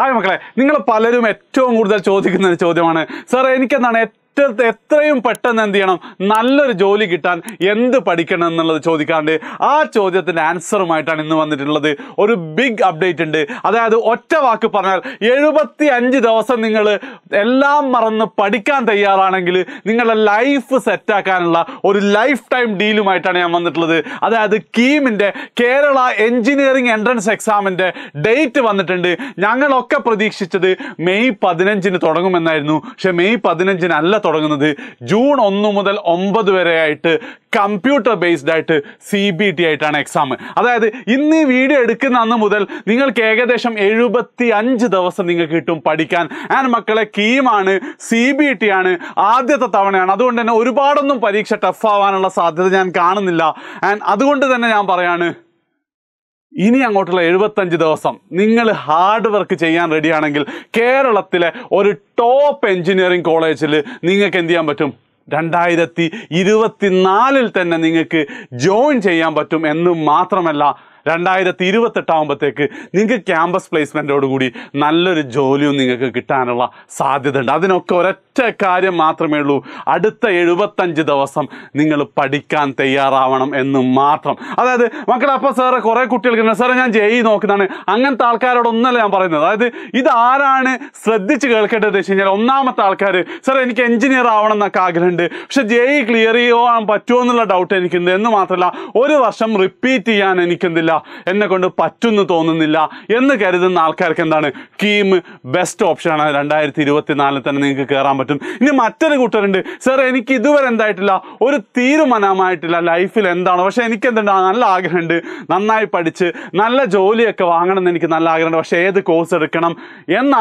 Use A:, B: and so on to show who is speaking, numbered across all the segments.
A: hi മക്കളെ നിങ്ങൾ പലരും ഏറ്റവും കൂടുതൽ ചോദിക്കുന്ന ഒരു ചോദ്യമാണ് സാറേ എനിക്കെന്താണ് എത്ര എത്രയും പെട്ടെന്ന് എന്ത് ചെയ്യണം നല്ലൊരു ജോലി കിട്ടാൻ എന്ത് പഠിക്കണം എന്നുള്ളത് ചോദിക്കാറുണ്ട് ആ ചോദ്യത്തിൻ്റെ ആൻസറുമായിട്ടാണ് ഇന്ന് വന്നിട്ടുള്ളത് ഒരു ബിഗ് അപ്ഡേറ്റ് ഉണ്ട് അതായത് ഒറ്റ വാക്ക് പറഞ്ഞാൽ എഴുപത്തി അഞ്ച് ദിവസം നിങ്ങൾ എല്ലാം മറന്ന് പഠിക്കാൻ തയ്യാറാണെങ്കിൽ നിങ്ങളുടെ ലൈഫ് സെറ്റാക്കാനുള്ള ഒരു ലൈഫ് ടൈം ഡീലുമായിട്ടാണ് ഞാൻ വന്നിട്ടുള്ളത് അതായത് കീമിൻ്റെ കേരള എഞ്ചിനീയറിംഗ് എൻട്രൻസ് എക്സാമിൻ്റെ ഡേറ്റ് വന്നിട്ടുണ്ട് ഞങ്ങളൊക്കെ പ്രതീക്ഷിച്ചത് മെയ് പതിനഞ്ചിന് തുടങ്ങുമെന്നായിരുന്നു പക്ഷേ മെയ് പതിനഞ്ചിന് അല്ല തുടങ്ങുന്നത് ജൂൺ ഒന്ന് മുതൽ ഒമ്പത് വരെ ആയിട്ട് കമ്പ്യൂട്ടർ ബേസ്ഡ് ആയിട്ട് സി ബി ടി ആയിട്ടാണ് എക്സാം അതായത് ഇന്ന് ഈ വീഡിയോ എടുക്കുന്ന അന്ന് മുതൽ നിങ്ങൾക്ക് ഏകദേശം എഴുപത്തി അഞ്ച് ദിവസം നിങ്ങൾക്ക് കിട്ടും പഠിക്കാൻ ആൻഡ് മക്കളെ കീമാണ് സി ബി ടി ആണ് ആദ്യത്തെ തവണയാണ് അതുകൊണ്ട് തന്നെ ഒരുപാടൊന്നും പരീക്ഷ ടഫാവാനുള്ള സാധ്യത ഞാൻ കാണുന്നില്ല ആൻഡ് അതുകൊണ്ട് തന്നെ ഞാൻ പറയാണ് ഇനി അങ്ങോട്ടുള്ള എഴുപത്തഞ്ച് ദിവസം നിങ്ങൾ ഹാർഡ് വർക്ക് ചെയ്യാൻ റെഡിയാണെങ്കിൽ കേരളത്തിലെ ഒരു ടോപ്പ് എഞ്ചിനീയറിംഗ് കോളേജിൽ നിങ്ങൾക്ക് എന്ത് ചെയ്യാൻ പറ്റും രണ്ടായിരത്തി ഇരുപത്തിനാലിൽ തന്നെ നിങ്ങൾക്ക് ജോയിൻ ചെയ്യാൻ പറ്റും എന്ന് മാത്രമല്ല രണ്ടായിരത്തി ഇരുപത്തെട്ടാകുമ്പോഴത്തേക്ക് നിങ്ങൾക്ക് ക്യാമ്പസ് പ്ലേസ്മെൻറ്റോടുകൂടി നല്ലൊരു ജോലിയും നിങ്ങൾക്ക് കിട്ടാനുള്ള സാധ്യതയുണ്ട് അതിനൊക്കെ ഒരൊറ്റ ഒരൊറ്റ കാര്യം മാത്രമേ ഉള്ളൂ അടുത്ത എഴുപത്തഞ്ച് ദിവസം നിങ്ങൾ പഠിക്കാൻ തയ്യാറാവണം എന്ന് മാത്രം അതായത് മക്കളെ അപ്പം സാറ് കുറേ കുട്ടികൾക്ക് സാറേ ഞാൻ ജയി നോക്കുന്നതാണ് അങ്ങനത്തെ ആൾക്കാരോടൊന്നല്ല ഞാൻ പറയുന്നത് അതായത് ഇതാരാണ് ശ്രദ്ധിച്ച് കേൾക്കേണ്ടത് വെച്ച് കഴിഞ്ഞാൽ ഒന്നാമത്തെ ആൾക്കാർ സാറേ എനിക്ക് എഞ്ചിനീയർ ആവണം എന്നൊക്കെ ആഗ്രഹമുണ്ട് പക്ഷെ ജയി ക്ലിയർ ചെയ്യാൻ പറ്റുമോ എന്നുള്ള ഡൗട്ട് എനിക്കുണ്ട് എന്ന് മാത്രമല്ല ഒരു വർഷം റിപ്പീറ്റ് ചെയ്യാൻ എനിക്കെന്തില്ല എന്നെ കൊണ്ട് പറ്റുമെന്ന് തോന്നുന്നില്ല എന്ന് കരുതുന്ന ആൾക്കാർക്ക് എന്താണ് കീം ബെസ്റ്റ് ഓപ്ഷനാണ് രണ്ടായിരത്തി ഇരുപത്തിനാലിൽ തന്നെ നിങ്ങൾക്ക് കയറാൻ പറ്റും പറ്റും ഇനി മറ്റൊരു കൂട്ടരുണ്ട് സർ എനിക്ക് ഇതുവരെ എന്തായിട്ടില്ല ഒരു തീരുമാനമായിട്ടില്ല ലൈഫിൽ എന്താണ് പക്ഷേ എനിക്ക് എന്തുണ്ട് നല്ല ആഗ്രഹമുണ്ട് നന്നായി പഠിച്ച് നല്ല ജോലിയൊക്കെ വാങ്ങണം എന്ന് എനിക്ക് നല്ല ആഗ്രഹമുണ്ട് പക്ഷേ ഏത് കോഴ്സ് എടുക്കണം എന്ന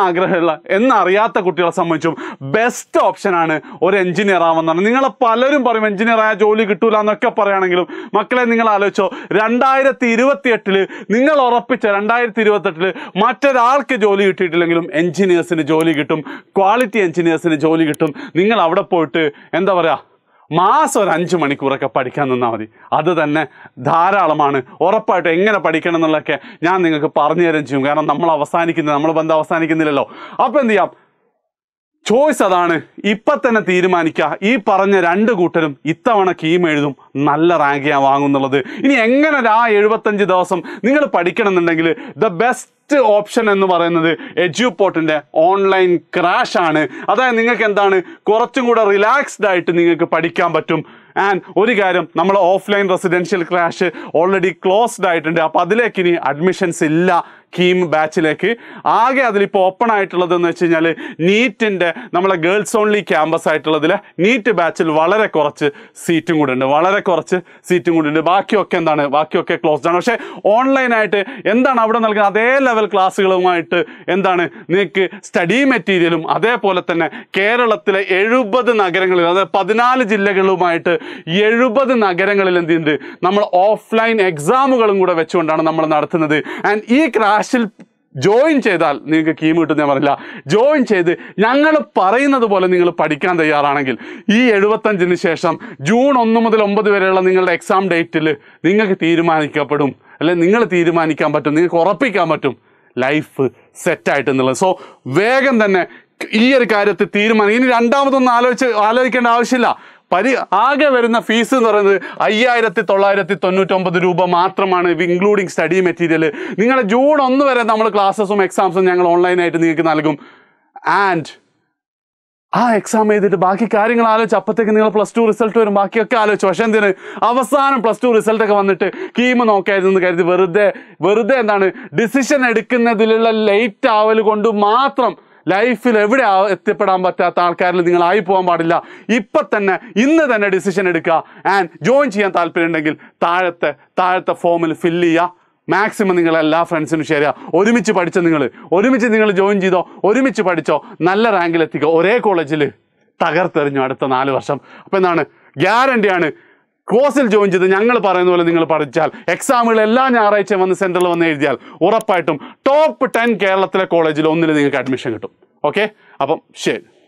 A: എന്നറിയാത്ത കുട്ടികളെ സംബന്ധിച്ചും ബെസ്റ്റ് ഓപ്ഷനാണ് ഒരു എഞ്ചിനീയർ ആവുന്നതാണ് നിങ്ങളെ പലരും പറയും എഞ്ചിനീയർ ആയ ജോലി കിട്ടൂല എന്നൊക്കെ പറയുകയാണെങ്കിലും മക്കളെ നിങ്ങൾ ആലോചിച്ചോ രണ്ടായിരത്തി എട്ടിൽ നിങ്ങൾ ഉറപ്പിച്ച രണ്ടായിരത്തി ഇരുപത്തെട്ടിൽ മറ്റൊരാൾക്ക് ജോലി കിട്ടിയിട്ടില്ലെങ്കിലും എഞ്ചിനീയേഴ്സിന് ജോലി കിട്ടും ക്വാളിറ്റി എഞ്ചിനീയേഴ്സിന് ജോലി ജോലി കിട്ടും നിങ്ങൾ അവിടെ പോയിട്ട് എന്താ പറയുക മാസം ഒരു അഞ്ച് മണിക്കൂറൊക്കെ പഠിക്കാൻ നിന്നാൽ മതി അത് തന്നെ ധാരാളമാണ് ഉറപ്പായിട്ടും എങ്ങനെ പഠിക്കണം എന്നുള്ളതൊക്കെ ഞാൻ നിങ്ങൾക്ക് പറഞ്ഞു തരാൻ ചെയ്യും കാരണം നമ്മൾ അവസാനിക്കുന്നില്ല നമ്മൾ ബന്ധം അവസാനിക്കുന്നില്ലല്ലോ അപ്പോൾ എന്ത് ചെയ്യാം ചോയ്സ് അതാണ് ഇപ്പൊ തന്നെ തീരുമാനിക്കുക ഈ പറഞ്ഞ രണ്ട് കൂട്ടരും ഇത്തവണ കീം എഴുതും നല്ല ഞാൻ വാങ്ങുന്നുള്ളത് ഇനി എങ്ങനെ ആ എഴുപത്തഞ്ച് ദിവസം നിങ്ങൾ പഠിക്കണമെന്നുണ്ടെങ്കിൽ ദ ബെസ്റ്റ് ഓപ്ഷൻ എന്ന് പറയുന്നത് എജ്യൂപോർട്ടിൻ്റെ ഓൺലൈൻ ക്രാഷ് ആണ് അതായത് നിങ്ങൾക്ക് എന്താണ് കുറച്ചും കൂടെ റിലാക്സ്ഡ് ആയിട്ട് നിങ്ങൾക്ക് പഠിക്കാൻ പറ്റും ആൻഡ് ഒരു കാര്യം നമ്മൾ offline residential crash already closed ആയിട്ടുണ്ട് അപ്പൊ അതിലേക്ക് ഇനി അഡ്മിഷൻസ് ഇല്ല കീം ബാച്ചിലേക്ക് ആകെ അതിലിപ്പോൾ ഓപ്പൺ ആയിട്ടുള്ളത് എന്ന് വെച്ച് കഴിഞ്ഞാൽ നീറ്റിൻ്റെ നമ്മളെ ഗേൾസ് ഓൺലി ക്യാമ്പസ് ആയിട്ടുള്ളതിൽ നീറ്റ് ബാച്ചിൽ വളരെ കുറച്ച് സീറ്റും കൂടെ ഉണ്ട് വളരെ കുറച്ച് സീറ്റും കൂടെ ഉണ്ട് ബാക്കിയൊക്കെ എന്താണ് ബാക്കിയൊക്കെ ക്ലോസ്ഡ് ആണ് പക്ഷേ ഓൺലൈനായിട്ട് എന്താണ് അവിടെ നൽകുന്ന അതേ ലെവൽ ക്ലാസ്സുകളുമായിട്ട് എന്താണ് നിങ്ങൾക്ക് സ്റ്റഡി മെറ്റീരിയലും അതേപോലെ തന്നെ കേരളത്തിലെ എഴുപത് നഗരങ്ങളിൽ അതായത് പതിനാല് ജില്ലകളിലുമായിട്ട് എഴുപത് നഗരങ്ങളിൽ എന്ത് ചെയ്യുന്നുണ്ട് നമ്മൾ ഓഫ്ലൈൻ എക്സാമുകളും കൂടെ വെച്ചുകൊണ്ടാണ് നമ്മൾ നടത്തുന്നത് ആൻഡ് ഈ ക്രാ ക്ലാസ്സിൽ ജോയിൻ ചെയ്താൽ നിങ്ങൾക്ക് കീം കിട്ടുന്ന പറഞ്ഞില്ല ജോയിൻ ചെയ്ത് ഞങ്ങൾ പറയുന്നത് പോലെ നിങ്ങൾ പഠിക്കാൻ തയ്യാറാണെങ്കിൽ ഈ എഴുപത്തഞ്ചിന് ശേഷം ജൂൺ ഒന്ന് മുതൽ ഒമ്പത് വരെയുള്ള നിങ്ങളുടെ എക്സാം ഡേറ്റിൽ നിങ്ങൾക്ക് തീരുമാനിക്കപ്പെടും അല്ലെ നിങ്ങൾ തീരുമാനിക്കാൻ പറ്റും നിങ്ങൾക്ക് ഉറപ്പിക്കാൻ പറ്റും ലൈഫ് സെറ്റായിട്ട് എന്നുള്ളത് സോ വേഗം തന്നെ ഈ ഒരു കാര്യത്തിൽ തീരുമാനം ഇനി രണ്ടാമതൊന്നും ആലോചിച്ച് ആലോചിക്കേണ്ട ആവശ്യമില്ല പരി ആകെ വരുന്ന ഫീസ് എന്ന് പറയുന്നത് അയ്യായിരത്തി തൊള്ളായിരത്തി തൊണ്ണൂറ്റൊമ്പത് രൂപ മാത്രമാണ് ഇൻക്ലൂഡിങ് സ്റ്റഡി മെറ്റീരിയൽ നിങ്ങളെ ജൂൺ ഒന്ന് വരെ നമ്മൾ ക്ലാസ്സസും എക്സാംസും ഞങ്ങൾ ഓൺലൈനായിട്ട് നിങ്ങൾക്ക് നൽകും ആൻഡ് ആ എക്സാം എഴുതിയിട്ട് ബാക്കി കാര്യങ്ങൾ ആലോചിച്ച് അപ്പത്തേക്ക് നിങ്ങൾ പ്ലസ് ടു റിസൾട്ട് വരും ബാക്കിയൊക്കെ ആലോചിച്ചു പക്ഷെ എന്തിന് അവസാനം പ്ലസ് ടു ഒക്കെ വന്നിട്ട് കീമ് നോക്കായിരുന്നു കരുതി വെറുതെ വെറുതെ എന്താണ് ഡിസിഷൻ എടുക്കുന്നതിലുള്ള ലേറ്റ് ആവൽ കൊണ്ട് മാത്രം ലൈഫിൽ എവിടെ എത്തിപ്പെടാൻ പറ്റാത്ത ആൾക്കാരിൽ നിങ്ങൾ ആയി പോകാൻ പാടില്ല ഇപ്പം തന്നെ ഇന്ന് തന്നെ ഡിസിഷൻ എടുക്കുക ആൻഡ് ജോയിൻ ചെയ്യാൻ താല്പര്യമുണ്ടെങ്കിൽ താഴത്തെ താഴത്തെ ഫോമിൽ ഫില്ല് ചെയ്യുക മാക്സിമം നിങ്ങൾ എല്ലാ ഫ്രണ്ട്സിനും ഷെയർ ചെയ്യുക ഒരുമിച്ച് പഠിച്ചോ നിങ്ങൾ ഒരുമിച്ച് നിങ്ങൾ ജോയിൻ ചെയ്തോ ഒരുമിച്ച് പഠിച്ചോ നല്ല റാങ്കിൽ എത്തിക്കോ ഒരേ കോളേജിൽ തകർത്തെറിഞ്ഞു അടുത്ത നാല് വർഷം അപ്പോൾ എന്താണ് ഗ്യാരണ്ടിയാണ് കോഴ്സിൽ ജോയിൻ ചെയ്ത് ഞങ്ങൾ പറയുന്ന പോലെ നിങ്ങൾ പഠിച്ചാൽ എക്സാമുകൾ എല്ലാ ഞായറാഴ്ചയും വന്ന് സെൻറ്ററിൽ വന്ന് എഴുതിയാൽ ഉറപ്പായിട്ടും ടോപ്പ് ടെൻ കേരളത്തിലെ കോളേജിൽ ഒന്നിൽ നിങ്ങൾക്ക് അഡ്മിഷൻ കിട്ടും ഓക്കെ അപ്പം ശരി